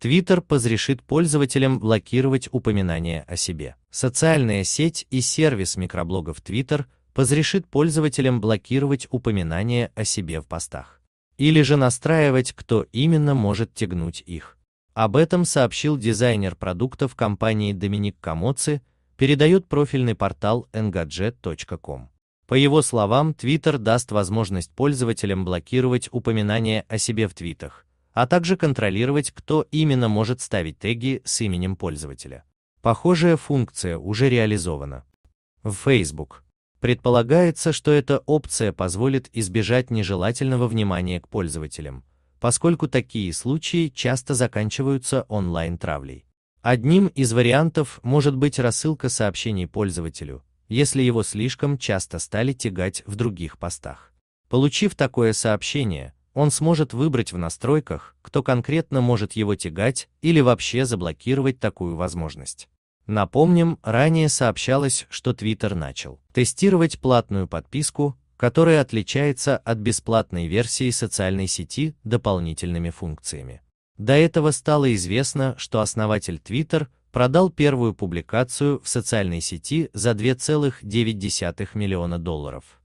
Twitter разрешит пользователям блокировать упоминания о себе. Социальная сеть и сервис микроблогов Twitter разрешит пользователям блокировать упоминания о себе в постах. Или же настраивать, кто именно может тягнуть их. Об этом сообщил дизайнер продуктов компании Доминик Камоци, передает профильный портал engadget.com. По его словам, Twitter даст возможность пользователям блокировать упоминания о себе в твитах, а также контролировать, кто именно может ставить теги с именем пользователя. Похожая функция уже реализована. В Facebook. Предполагается, что эта опция позволит избежать нежелательного внимания к пользователям, поскольку такие случаи часто заканчиваются онлайн-травлей. Одним из вариантов может быть рассылка сообщений пользователю, если его слишком часто стали тягать в других постах. Получив такое сообщение, он сможет выбрать в настройках, кто конкретно может его тягать или вообще заблокировать такую возможность. Напомним, ранее сообщалось, что Twitter начал тестировать платную подписку, которая отличается от бесплатной версии социальной сети дополнительными функциями. До этого стало известно, что основатель Twitter продал первую публикацию в социальной сети за 2,9 миллиона долларов.